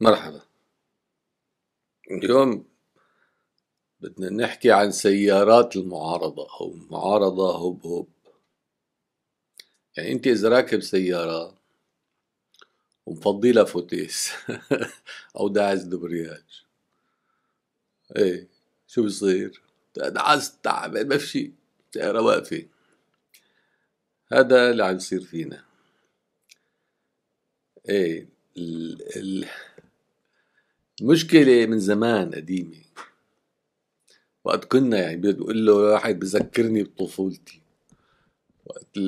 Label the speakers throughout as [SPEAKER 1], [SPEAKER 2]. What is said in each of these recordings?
[SPEAKER 1] مرحبا اليوم بدنا نحكي عن سيارات المعارضة أو معارضة هوب هوب يعني أنت إذا راكب سيارة ومفضيلة فوتيس أو داعس دبرياج إيه شو بصير؟ داعس تعب ما في شيء سيارة واقفة هذا اللي عم يصير فينا ايه ال ال مشكلة من زمان قديمة وقت كنا يعني بقول له واحد بذكرني بطفولتي وقت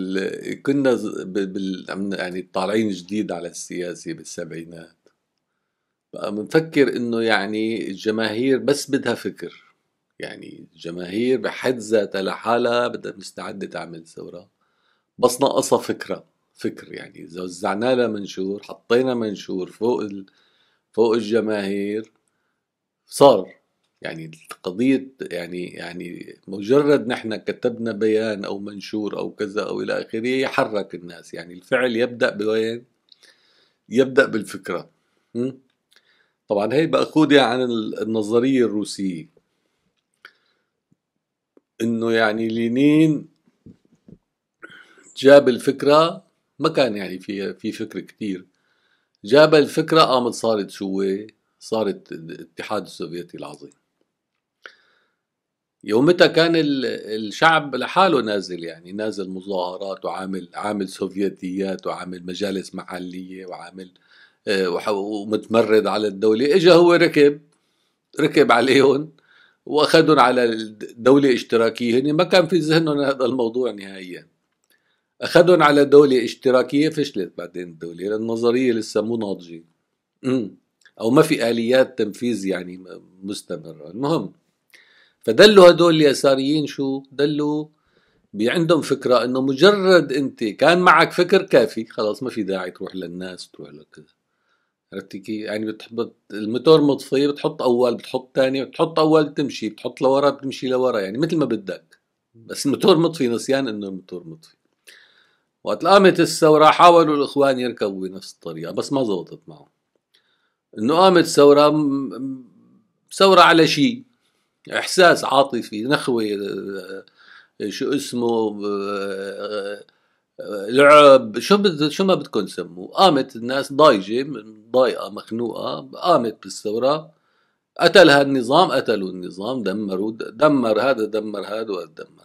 [SPEAKER 1] كنا بال... يعني طالعين جديد على السياسة بالسبعينات بقى بنفكر انه يعني الجماهير بس بدها فكر يعني الجماهير بحد ذاتها لحالها بدها مستعدة تعمل ثورة بس ناقصها فكرة فكر يعني إذا وزعنا لها منشور حطينا منشور فوق ال... فوق الجماهير صار يعني القضية يعني يعني مجرد نحن كتبنا بيان أو منشور أو كذا أو إلى آخره يحرك الناس يعني الفعل يبدأ بوين يبدأ بالفكرة طبعا هي بأخوذها عن النظرية الروسية إنه يعني لينين جاب الفكرة ما كان يعني في في فكر كثير جاب الفكرة قامت صارت شو صارت الاتحاد السوفيتي العظيم يومتها كان الشعب لحاله نازل يعني نازل مظاهرات وعامل عامل سوفيتيات وعامل مجالس محلية وعامل آه، ومتمرد على الدولة اجا هو ركب ركب عليهم واخذهم على الدوله الاشتراكيه هن يعني ما كان في ذهنهم هذا الموضوع نهائيا اخذهم على دولة اشتراكية فشلت بعدين الدولة لأن النظرية لسه مو ناضجة أو ما في آليات تنفيذ يعني مستمرة المهم فدلوا هدول اليساريين شو دلوا عندهم فكرة انه مجرد انت كان معك فكر كافي خلاص ما في داعي تروح للناس تروح لكذا عرفتي كيف؟ يعني بتحط الموتور مطفي بتحط اول بتحط ثاني بتحط اول بتمشي بتحط لورا بتمشي لورا يعني مثل ما بدك بس الموتور مطفي نسيان انه الموتور مطفي وقت قامت الثورة حاولوا الإخوان يركبوا بنفس الطريقة بس ما زبطت معهم إنه قامت ثورة ثورة على شيء إحساس عاطفي نخوة آه، آه، شو اسمه آه، لعب شو بد شو ما بدكم تسموه قامت الناس ضايجة ضايقة مخنوقة قامت بالثورة قتلها النظام قتلوا النظام دمروا دمر هذا دمر هذا ودمر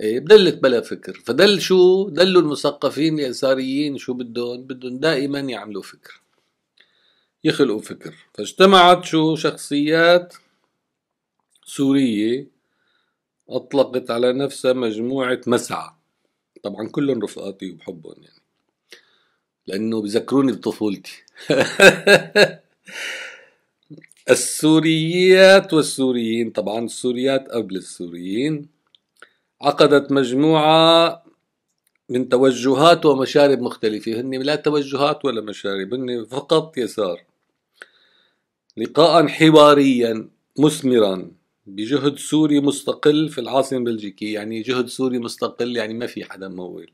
[SPEAKER 1] إيه، بدلت بلا فكر فدل شو دلوا المثقفين اليساريين شو بدهم بدهم دائما يعملوا فكر يخلقوا فكر فاجتمعت شو شخصيات سورية أطلقت على نفسها مجموعة مسعى طبعا كلهم رفقاتي وبحبهم يعني لأنه بذكروني بطفولتي السوريات والسوريين طبعا السوريات قبل السوريين عقدت مجموعة من توجهات ومشارب مختلفة هن لا توجهات ولا مشارب هن فقط يسار لقاء حواريا مثمرا بجهد سوري مستقل في العاصمة البلجيكية يعني جهد سوري مستقل يعني ما في حدا ممول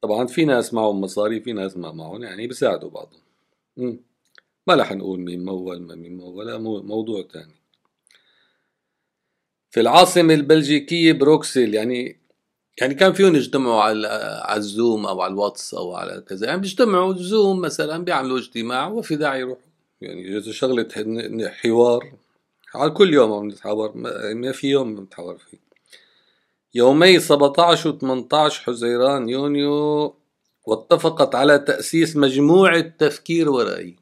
[SPEAKER 1] طبعا في ناس معهم مصاري في ناس ما معهم يعني بيساعدوا بعضهم ما رح نقول مين مول ما مين مول لا مو موضوع تاني في العاصمة البلجيكية بروكسل يعني يعني كان فيهم يجتمعوا على على الزوم او على الواتس او على كذا يعني بيجتمعوا الزوم مثلا بيعملوا اجتماع وفي داعي يروحوا يعني شغلة حوار على كل يوم عم نتحاور ما في يوم نتحاور فيه يومي 17 و 18 حزيران يونيو واتفقت على تأسيس مجموعة تفكير ورأي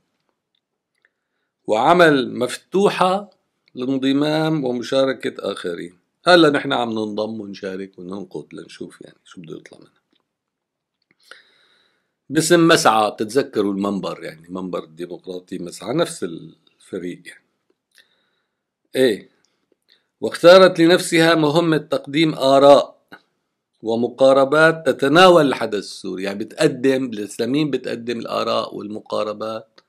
[SPEAKER 1] وعمل مفتوحة الانضمام ومشاركة آخرين هلا نحن عم ننضم ونشارك وننقد لنشوف يعني شو بده يطلع منها باسم مسعى بتتذكروا المنبر يعني منبر الديمقراطي مسعى نفس الفريق يعني ايه واختارت لنفسها مهمة تقديم آراء ومقاربات تتناول الحدث السوري يعني بتقدم الإسلاميين بتقدم الآراء والمقاربات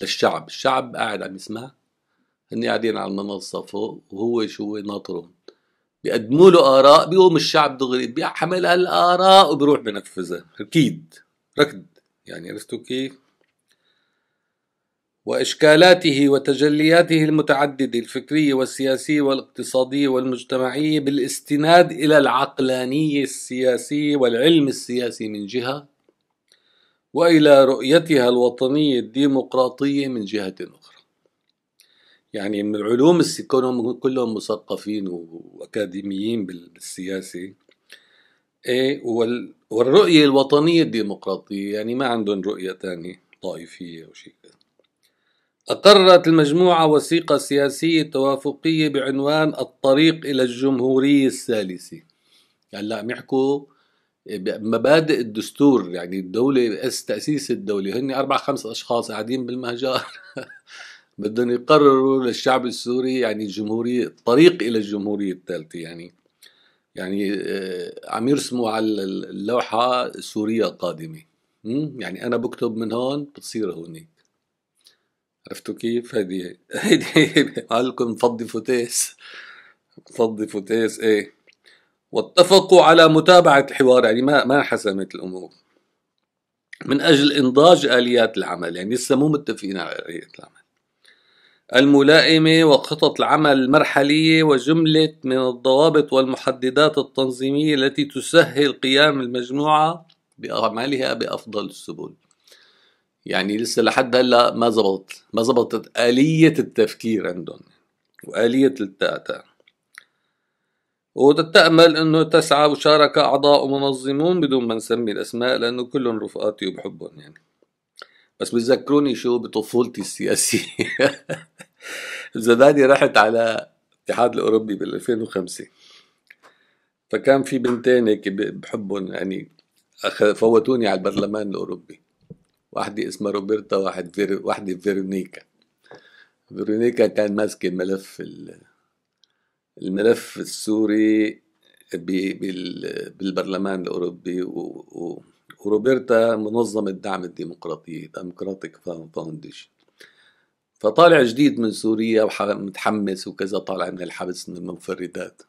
[SPEAKER 1] للشعب الشعب قاعد عم يسمع هني قاعدين على المنصه فوق وهو شو ناطرهم بيقدموا له اراء بيقوم الشعب دغري بيحمل الاراء وبيروح بنفذها اكيد ركض يعني عرفتوا كيف واشكالاته وتجلياته المتعدده الفكريه والسياسيه والاقتصاديه والمجتمعيه بالاستناد الى العقلانيه السياسيه والعلم السياسي من جهه والى رؤيتها الوطنيه الديمقراطيه من جهه اخرى يعني من علوم كونهم كلهم مثقفين واكاديميين بالسياسه ايه والرؤيه الوطنيه الديمقراطيه يعني ما عندهم رؤيه ثانيه طائفيه او شيء أقرت المجموعة وثيقة سياسية توافقية بعنوان الطريق إلى الجمهورية الثالثة هلا يعني عم يحكوا مبادئ الدستور يعني الدولة تأسيس الدولة هن أربع خمس أشخاص قاعدين بالمهجر بدهم يقرروا للشعب السوري يعني الجمهورية الطريق إلى الجمهورية الثالثة يعني يعني آه، عم يرسموا على اللوحة سوريا القادمة يعني أنا بكتب من هون بتصير هونيك عرفتوا كيف هيدي هيدي قالكم فضي فوتيس فضي فوتيس ايه واتفقوا على متابعة الحوار يعني ما ما حسمت الأمور من أجل إنضاج آليات العمل يعني لسه مو متفقين على آليات العمل الملائمة وخطط العمل المرحلية وجملة من الضوابط والمحددات التنظيمية التي تسهل قيام المجموعة بأعمالها بأفضل السبل يعني لسه لحد هلا ما زبط ما زبطت آلية التفكير عندهم وآلية التأتأ وتتأمل أنه تسعى مشاركة أعضاء ومنظمون بدون ما نسمي الأسماء لأنه كلهم رفقاتي وبحبهم يعني بس بتذكروني شو بطفولتي السياسية زماني رحت على الاتحاد الاوروبي بال 2005 فكان في بنتين هيك بحبهم يعني فوتوني على البرلمان الاوروبي واحدة اسمها روبرتا واحد فير... واحدة فيرونيكا فيرونيكا كان ماسكة ملف ال... الملف السوري ب... بال... بالبرلمان الأوروبي و... و... وروبرتا منظمة دعم الديمقراطية ديمقراطيك فاونديشن فطالع جديد من سوريا متحمس وكذا طالع من الحبس من المنفردات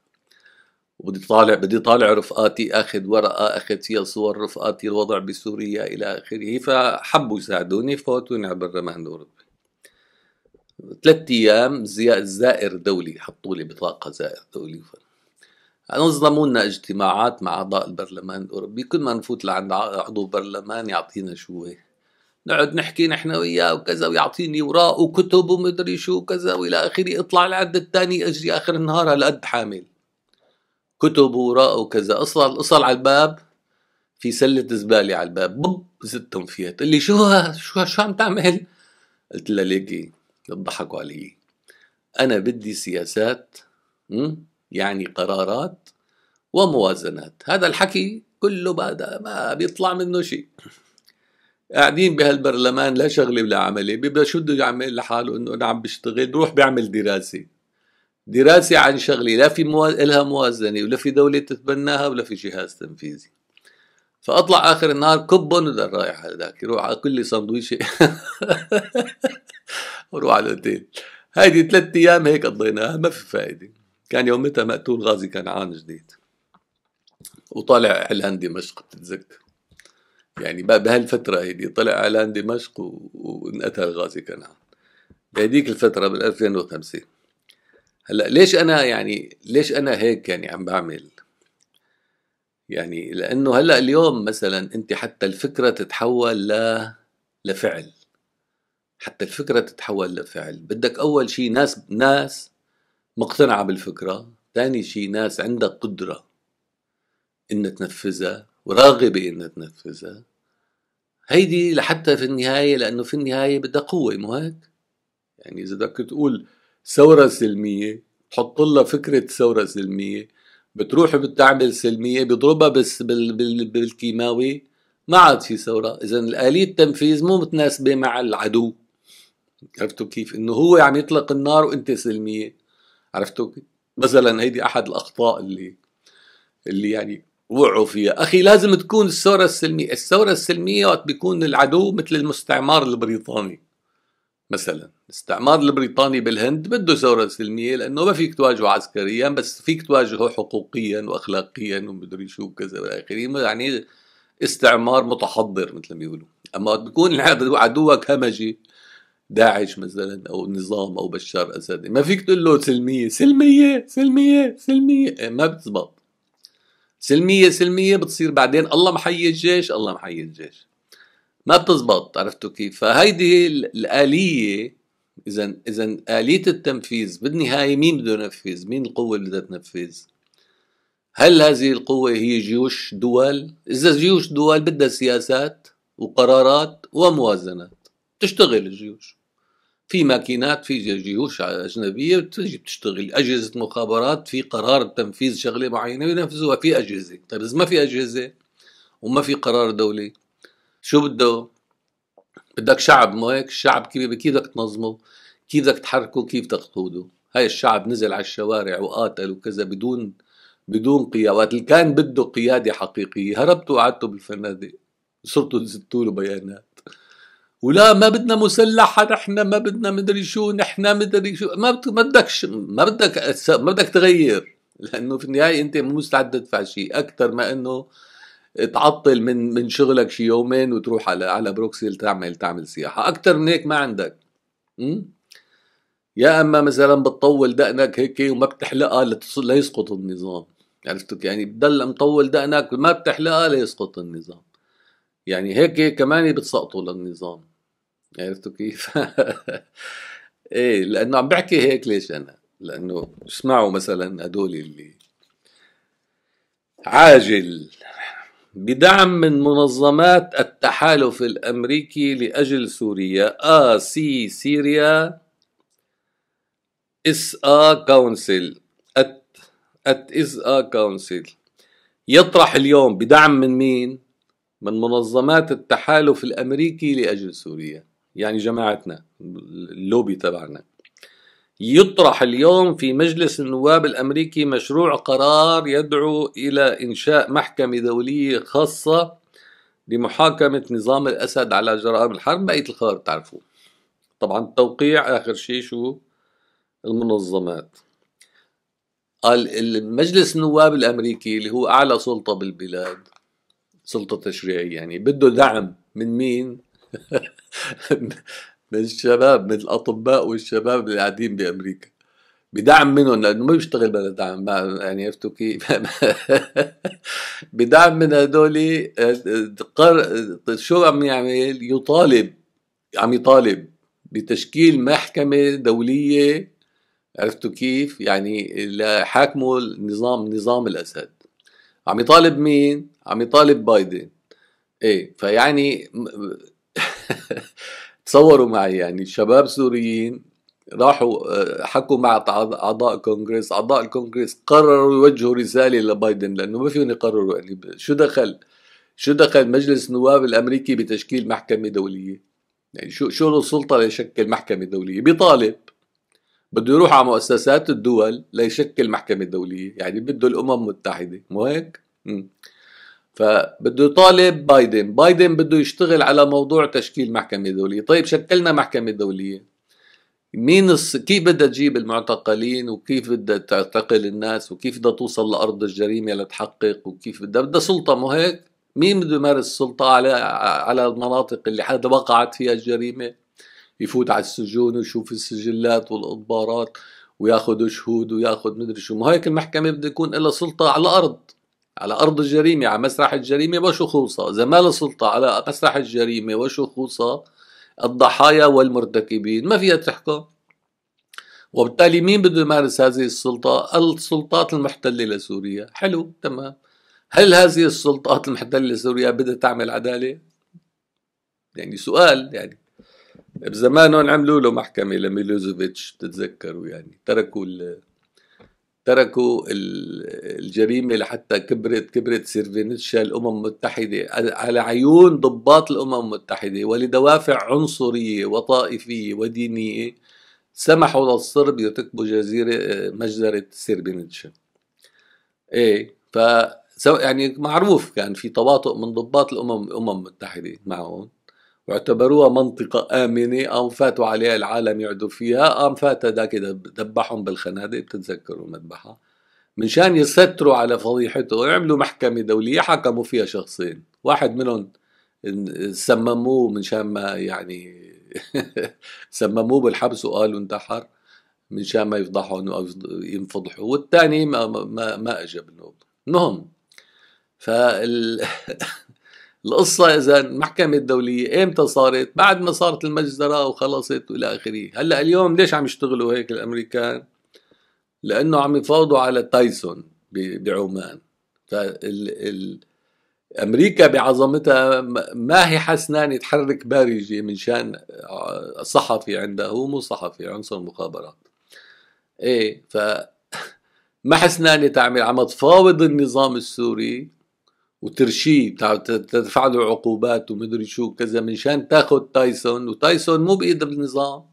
[SPEAKER 1] وبدي طالع بدي طالع رفقاتي اخذ ورقه اخذ فيها صور رفقاتي الوضع بسوريا الى اخره فحبوا يساعدوني فوتوني على البرلمان الاوروبي ثلاث ايام زائر دولي حطوا لي بطاقه زائر دولي نظموا لنا اجتماعات مع اعضاء البرلمان الاوروبي كل ما نفوت لعند عضو برلمان يعطينا شو هيك نقعد نحكي نحن وياه وكذا ويعطيني وراء وكتب ومدري شو وكذا والى اخره اطلع لعند الثاني اجي اخر النهار هالقد حامل كتب وراء وكذا اصل اصل على الباب في سله زباله على الباب بب زدتهم فيها تقول لي شو ها شو شو عم تعمل؟ قلت لها ليكي ضحكوا علي انا بدي سياسات يعني قرارات وموازنات هذا الحكي كله بعد ما بيطلع منه شيء قاعدين بهالبرلمان لا شغله ولا عمله بيبدا شو بده يعمل لحاله انه انا عم بشتغل بروح بيعمل دراسه دراسه عن شغله لا في مو... لها موازنه ولا في دوله تتبناها ولا في جهاز تنفيذي فاطلع اخر النهار كبهم رايح هذاك يروح على كل سندويشه وروح على الاوتيل هيدي ثلاث ايام هيك قضيناها ما في فائده كان يومتها مقتول غازي كنعان جديد وطالع اعلان دمشق بتتذكر يعني بهالفترة هيدي طلع إعلان دمشق وانقتل غازي كنعان بهديك الفترة بال 2005 هلا ليش أنا يعني ليش أنا هيك يعني عم بعمل يعني لأنه هلا اليوم مثلا أنت حتى الفكرة تتحول ل لفعل حتى الفكرة تتحول لفعل بدك أول شيء ناس ناس مقتنعة بالفكرة ثاني شيء ناس عندها قدرة إن تنفذها وراغبة إنها تنفذها هيدي لحتى في النهاية لأنه في النهاية بدها قوة مو هيك؟ يعني إذا بدك تقول ثورة سلمية تحط لها فكرة ثورة سلمية بتروح بتعمل سلمية بيضربها بس بال بال بالكيماوي ما عاد في ثورة إذا الآلية التنفيذ مو متناسبة مع العدو عرفتوا كيف؟ إنه هو عم يعني يطلق النار وأنت سلمية عرفتوا كيف؟ مثلا هيدي أحد الأخطاء اللي اللي يعني وقعوا فيها أخي لازم تكون الثورة السلمية الثورة السلمية وقت بيكون العدو مثل المستعمار البريطاني مثلا الاستعمار البريطاني بالهند بده ثورة سلمية لأنه ما فيك تواجهه عسكريا بس فيك تواجهه حقوقيا وأخلاقيا ومدري شو وكذا والآخر آخره يعني استعمار متحضر مثل ما بيقولوا أما وقت بيكون عدوك همجي داعش مثلا او نظام او بشار اسد ما فيك تقول له سلميه سلميه سلميه سلميه إيه، ما بتزبط سلمية سلمية بتصير بعدين الله محيي الجيش الله محيي الجيش ما بتزبط عرفتوا كيف فهيدي الآلية إذا إذا آلية التنفيذ بالنهاية مين بده ينفذ مين القوة اللي بدها تنفذ هل هذه القوة هي جيوش دول إذا جيوش دول بدها سياسات وقرارات وموازنات تشتغل الجيوش في ماكينات في جيوش اجنبيه تجي بتشتغل اجهزه مخابرات في قرار تنفيذ شغله معينه بينفذوها في اجهزه طيب اذا ما في اجهزه وما في قرار دولي شو بده بدك شعب مو هيك الشعب كيف بدك تنظمه كيف بدك تحركه كيف بدك تقوده هاي الشعب نزل على الشوارع وقاتل وكذا بدون بدون قيادات وقت اللي كان بده قيادة حقيقية هربتوا وقعدتوا بالفنادق صرتوا زدتوا له بيانات ولا ما بدنا مسلحه نحن ما بدنا مدري شو نحن مدري شو ما بدك ما بدك ما بدك تغير لانه في النهايه انت مو مستعد تدفع شيء اكثر ما انه تعطل من من شغلك شي يومين وتروح على على بروكسل تعمل تعمل سياحه اكثر من هيك ما عندك م? يا اما مثلا بتطول دقنك هيك وما بتحلقها ليسقط النظام عرفتك يعني بتضل مطول دقنك ما بتحلقها ليسقط النظام يعني هيك كمان بتسقطوا للنظام عرفتوا كيف؟ ايه لانه عم بحكي هيك ليش انا؟ لانه اسمعوا مثلا هدول اللي عاجل بدعم من منظمات التحالف الامريكي لاجل سوريا آ آه، سي سيريا اس آ كونسل ات ات اس آ كونسل يطرح اليوم بدعم من مين؟ من منظمات التحالف الامريكي لاجل سوريا يعني جماعتنا اللوبي تبعنا يطرح اليوم في مجلس النواب الامريكي مشروع قرار يدعو الى انشاء محكمه دوليه خاصه لمحاكمه نظام الاسد على جرائم الحرب بقيه الخبر بتعرفوه طبعا التوقيع اخر شيء شو المنظمات قال المجلس النواب الامريكي اللي هو اعلى سلطه بالبلاد سلطه تشريعيه يعني بده دعم من مين؟ من الشباب من الاطباء والشباب اللي قاعدين بامريكا بدعم منهم لانه ما بيشتغل بلا دعم يعني عرفتوا كيف بدعم من هدول شو عم يعمل يعني يطالب عم يطالب بتشكيل محكمه دوليه عرفتوا كيف يعني لحاكموا النظام نظام الاسد عم يطالب مين؟ عم يطالب بايدن ايه فيعني تصوروا معي يعني شباب سوريين راحوا آه، حكوا مع اعضاء كونغرس اعضاء الكونغرس قرروا يوجهوا رساله لبايدن لانه ما فيهم يقرروا يعني شو دخل شو دخل مجلس النواب الامريكي بتشكيل محكمه دوليه يعني شو شو له سلطه ليشكل محكمه دوليه بيطالب بده يروح على مؤسسات الدول ليشكل محكمة دولية يعني بده الأمم المتحدة مو هيك؟ فبده يطالب بايدن بايدن بده يشتغل على موضوع تشكيل محكمة دولية طيب شكلنا محكمة دولية مين الص... كيف بدها تجيب المعتقلين وكيف بدها تعتقل الناس وكيف بدها توصل لارض الجريمه لتحقق وكيف بدها بدها سلطه مو هيك؟ مين بده يمارس السلطه على على المناطق اللي حدا وقعت فيها الجريمه؟ يفوت على السجون ويشوف السجلات والإضبارات وياخذ شهود وياخذ مدري شو ما هيك المحكمه بده يكون لها سلطه على الارض على ارض الجريمه على مسرح الجريمه وشخوصها اذا ما لها سلطه على مسرح الجريمه وشخوصها الضحايا والمرتكبين ما فيها تحكم وبالتالي مين بده يمارس هذه السلطه السلطات المحتله لسوريا حلو تمام هل هذه السلطات المحتله لسوريا بدها تعمل عداله يعني سؤال يعني بزمانهم عملوا له محكمه لميلوزوفيتش بتتذكروا يعني تركوا تركوا الجريمه لحتى كبرت كبرت سيرفينيتشا الامم المتحده على عيون ضباط الامم المتحده ولدوافع عنصريه وطائفيه ودينيه سمحوا للصرب يرتكبوا جزيره مجزره سيربينيتشا ايه ف يعني معروف كان في تواطؤ من ضباط الامم الامم المتحده معهم واعتبروها منطقة آمنة قام فاتوا عليها العالم يقعدوا فيها قام فات ذاك ذبحهم بالخنادق بتتذكروا المذبحة منشان يستروا على فضيحته عملوا محكمة دولية حكموا فيها شخصين واحد منهم سمموه منشان ما يعني سمموه بالحبس وقالوا انتحر منشان ما يفضحهم او ينفضحوا والثاني ما ما ما اجى بالنوب المهم فال القصة إذا المحكمة الدولية إمتى صارت؟ بعد ما صارت المجزرة وخلصت وإلى آخره، هلا اليوم ليش عم يشتغلوا هيك الأمريكان؟ لأنه عم يفاوضوا على تايسون بعمان فال ال... أمريكا بعظمتها ما هي حسنان تحرك بارجة من شان صحفي عندها هو مو صحفي عنصر مخابرات إيه ف ما حسنان تعمل عم تفاوض النظام السوري وترشيه تدفع له عقوبات ومدري شو كذا من شان تاخذ تايسون وتايسون مو بايد النظام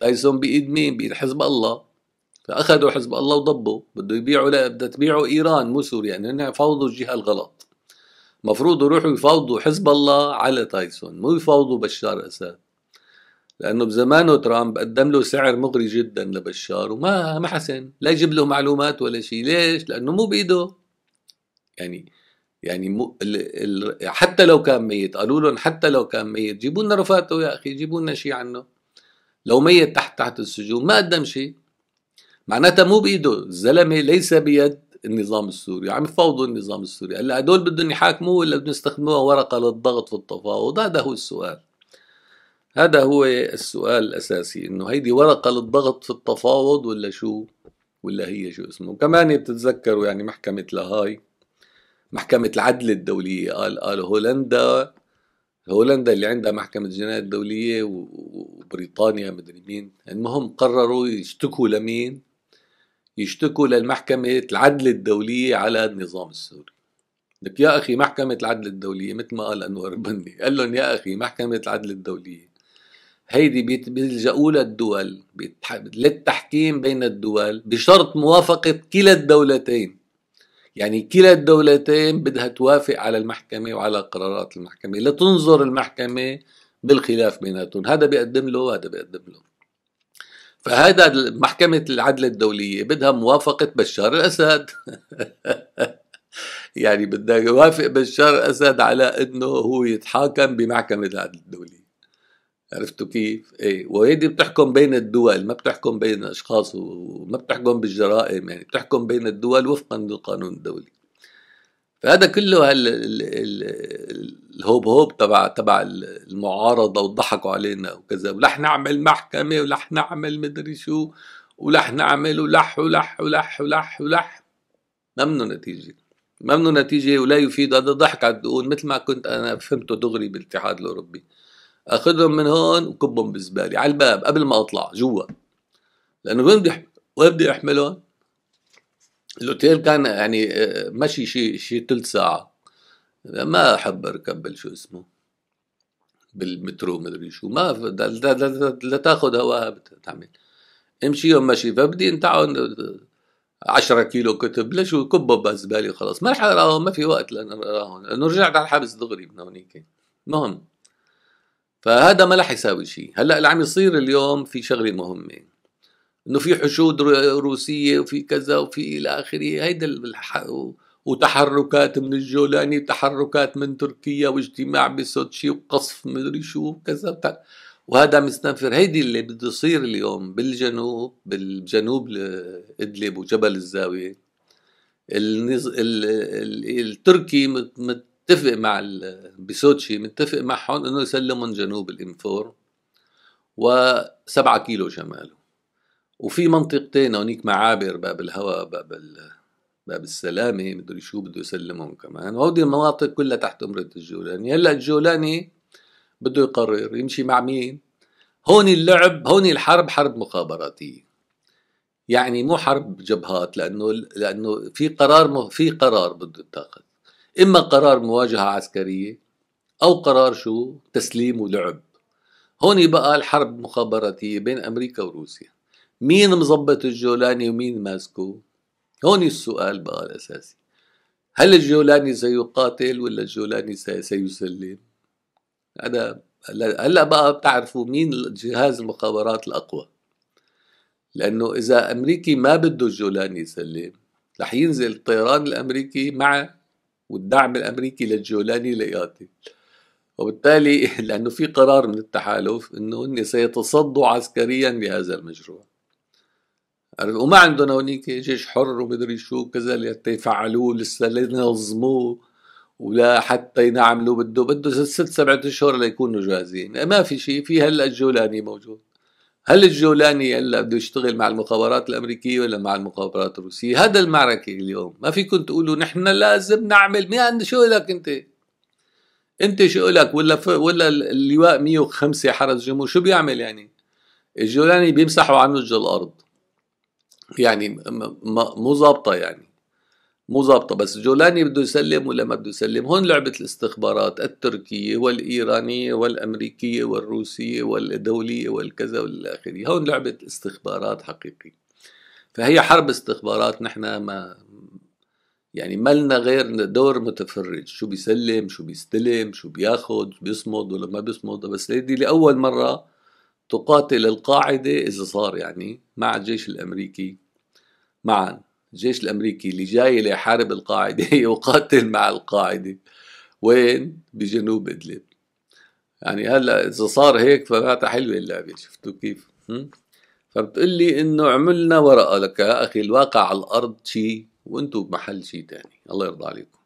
[SPEAKER 1] تايسون بايد مين؟ بايد حزب الله فاخذوا حزب الله وضبوا بده يبيعوا لا بدها تبيعه ايران مو سوريا يعني لانه فاوضوا الجهه الغلط مفروض يروحوا يفاوضوا حزب الله على تايسون مو يفاوضوا بشار اسد لانه بزمانه ترامب قدم له سعر مغري جدا لبشار وما ما حسن لا يجيب له معلومات ولا شيء ليش؟ لانه مو بايده يعني يعني م... ال... ال... حتى لو كان ميت قالوا لهم حتى لو كان ميت جيبوا لنا رفاته يا اخي جيبوا لنا شيء عنه لو ميت تحت تحت السجون ما قدم شيء معناتها مو بايده الزلمه ليس بيد النظام السوري عم يفاوضوا النظام السوري هلا هدول بدهم يحاكموه ولا بدهم يستخدموها ورقه للضغط في التفاوض هذا هو السؤال هذا هو السؤال الاساسي انه هيدي ورقه للضغط في التفاوض ولا شو ولا هي شو اسمه كمان بتتذكروا يعني محكمه لاهاي محكمة العدل الدولية قال قال هولندا هولندا اللي عندها محكمة الجنايات الدولية وبريطانيا مدري مين المهم قرروا يشتكوا لمين يشتكوا للمحكمة العدل الدولية على النظام السوري لك يا أخي محكمة العدل الدولية مثل ما قال أنور بني قال لهم يا أخي محكمة العدل الدولية هيدي بيلجأوا للدول للتحكيم بين الدول بشرط موافقة كلا الدولتين يعني كلا الدولتين بدها توافق على المحكمة وعلى قرارات المحكمة لتنظر المحكمة بالخلاف بيناتهم هذا بيقدم له وهذا بيقدم له فهذا محكمة العدل الدولية بدها موافقة بشار الأسد يعني بدها يوافق بشار الأسد على أنه هو يتحاكم بمحكمة العدل الدولية عرفتوا كيف؟ ايه وهي دي بتحكم بين الدول ما بتحكم بين اشخاص وما بتحكم بالجرائم يعني بتحكم بين الدول وفقا للقانون الدولي. فهذا كله هال الهوب هوب تبع تبع المعارضه وضحكوا علينا وكذا ولح نعمل محكمه ولح نعمل مدري شو ولح نعمل ولح ولح ولح ولح ولح ما منه نتيجه ما منه نتيجه ولا يفيد هذا ضحك على الدقون مثل ما كنت انا فهمته دغري بالاتحاد الاوروبي اخذهم من هون وكبهم بالزباله على الباب قبل ما اطلع جوا لانه وين بدي وين بدي احملهم؟ الاوتيل كان يعني آه، مشي شي شي ثلث ساعه ما احب اركب شو اسمه بالمترو مدري شو ما لتاخذ هواها بتعمل امشي يوم مشي فبدي انت 10 آه، كيلو كتب ليش كبهم بالزباله خلاص ما رح اقراهم ما في وقت لان اقراهم لانه رجعت على الحبس دغري من هونيك المهم فهذا ما راح يساوي شيء هلا اللي عم يصير اليوم في شغله مهمه انه في حشود روسيه وفي كذا وفي الى اخره هيدا وتحركات من الجولاني وتحركات من تركيا واجتماع بسوتشي وقصف مدري شو كذا وهذا مستنفر هيدي اللي بده يصير اليوم بالجنوب بالجنوب ادلب وجبل الزاويه التركي مت... متفق مع بسوتشي متفق معهم انه يسلمهم جنوب الانفور و7 كيلو شماله وفي منطقتين هونيك معابر باب الهواء باب ال... باب السلامة مدري شو بده يسلمهم كمان وهودي المناطق كلها تحت أمرة الجولاني هلا الجولاني بده يقرر يمشي مع مين هون اللعب هون الحرب حرب مخابراتية يعني مو حرب جبهات لأنه لأنه في قرار في قرار بده يتاخذ إما قرار مواجهة عسكرية أو قرار شو تسليم ولعب هون بقى الحرب مخابراتية بين أمريكا وروسيا مين مظبط الجولاني ومين ماسكه هون السؤال بقى الأساسي هل الجولاني سيقاتل ولا الجولاني سيسلم هذا هلا بقى بتعرفوا مين جهاز المخابرات الأقوى لأنه إذا أمريكي ما بده الجولاني يسلم رح ينزل الطيران الأمريكي مع والدعم الامريكي للجولاني لياتي وبالتالي لانه في قرار من التحالف انه هن سيتصدوا عسكريا لهذا المشروع وما عندهم هونيك جيش حر ومدري شو كذا لحتى يفعلوه لسه لينظموه ولا حتى ينعملوا بده بده ست سبعة اشهر ليكونوا جاهزين ما في شيء في هلا الجولاني موجود هل الجولاني هلا بده يشتغل مع المخابرات الامريكيه ولا مع المخابرات الروسيه؟ هذا المعركه اليوم، ما فيكم تقولوا نحن لازم نعمل مين شو لك انت؟ انت شو لك ولا ف... ولا اللواء 105 حرس جمهور شو بيعمل يعني؟ الجولاني بيمسحوا عن وجه الارض. يعني مو ظابطه يعني. مو ظابطة بس جولاني بده يسلم ولا ما بده يسلم هون لعبة الاستخبارات التركية والإيرانية والأمريكية والروسية والدولية والكذا والآخرية هون لعبة استخبارات حقيقية فهي حرب استخبارات نحن ما يعني ما لنا غير دور متفرج شو بيسلم شو بيستلم شو بياخد بيصمد ولا ما بيصمد بس هيدي لأول مرة تقاتل القاعدة إذا صار يعني مع الجيش الأمريكي معا الجيش الأمريكي اللي جاي ليحارب القاعدة يقاتل مع القاعدة وين بجنوب إدلب يعني هلا إذا صار هيك فمعناتها حلوة اللعبة شفتوا كيف فبتقول لي إنه عملنا ورقة لك يا أخي الواقع على الأرض شيء وانتم بمحل شيء ثاني الله يرضى عليكم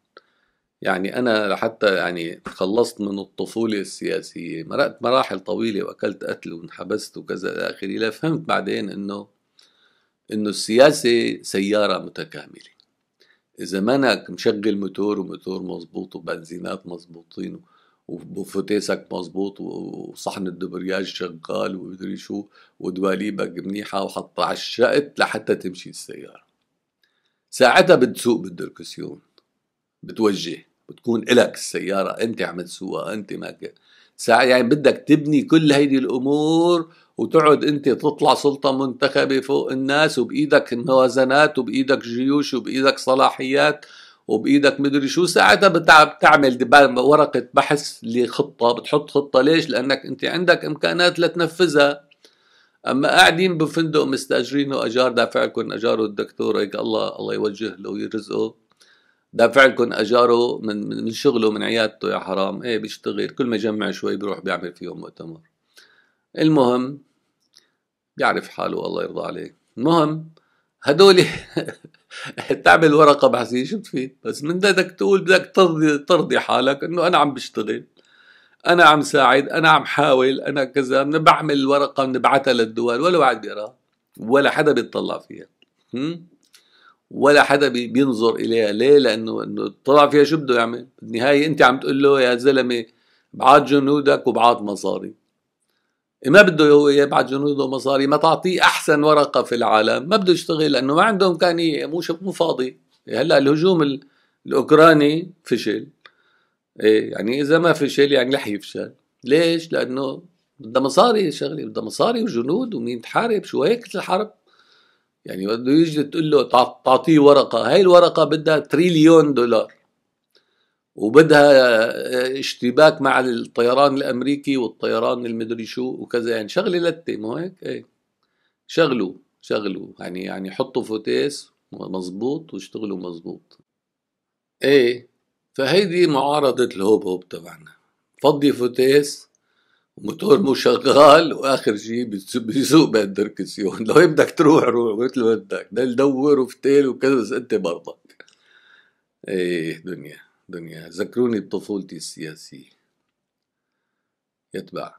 [SPEAKER 1] يعني أنا لحتى يعني خلصت من الطفولة السياسية مرقت مراحل طويلة وأكلت قتل وانحبست وكذا إلى آخره لفهمت بعدين إنه انه السياسه سياره متكامله اذا ما مشغل موتور وموتور مظبوط وبنزينات مظبوطين وفوتيسك مظبوط وصحن الدبرياج شغال ومدري شو ودواليبك منيحه وحط عشقت لحتى تمشي السياره ساعتها بتسوق بالدركسيون بتوجه بتكون إلك السيارة أنت عم تسوقها أنت ما ساعة يعني بدك تبني كل هيدي الامور وتقعد انت تطلع سلطة منتخبة فوق الناس وبايدك موازنات وبايدك جيوش وبايدك صلاحيات وبايدك مدري شو ساعتها بتعمل ورقة بحث لخطة بتحط خطة ليش؟ لانك انت عندك امكانات لتنفذها اما قاعدين بفندق مستاجرينه اجار دافع لكم اجاره الدكتور هيك الله الله يوجه له ويرزقه دافع لكم اجاره من من شغله من عيادته يا حرام ايه بيشتغل كل ما يجمع شوي بيروح بيعمل فيهم مؤتمر المهم بيعرف حاله الله يرضى عليه المهم هدول تعمل ورقه بحثيه شو بتفيد بس من بدك تقول بدك ترضي ترضي حالك انه انا عم بشتغل انا عم ساعد انا عم حاول انا كذا بعمل ورقه بنبعتها للدول ولا واحد بيقراها ولا حدا بيطلع فيها ولا حدا بينظر اليها ليه لانه انه طلع فيها شو بده يعمل بالنهايه انت عم تقول له يا زلمه بعاد جنودك وبعاد مصاري إيه، ما بده هو يبعد جنوده ومصاري ما تعطيه احسن ورقه في العالم ما بده يشتغل لانه ما عنده امكانيه مو مو فاضي إيه، هلا الهجوم الاوكراني فشل إيه يعني اذا ما فشل يعني رح يفشل ليش لانه بدها مصاري شغله بدها مصاري وجنود ومين تحارب شو هيك الحرب يعني بده يجي تقول له تعطيه ورقه هاي الورقه بدها تريليون دولار وبدها آه، اشتباك مع الطيران الامريكي والطيران المدري شو وكذا يعني شغله لته مو هيك ايه شغلوا شغلوا يعني يعني حطوا فوتيس مزبوط واشتغلوا مزبوط ايه فهيدي معارضة الهوب هوب تبعنا فضي فوتيس موتور مو شغال واخر شيء بيسوق بالدركسيون لو بدك تروح روح مثل ما بدك ضل دور وفتيل وكذا بس انت برضك ايه دنيا دنيا ذكروني بطفولتي السياسيه يتبع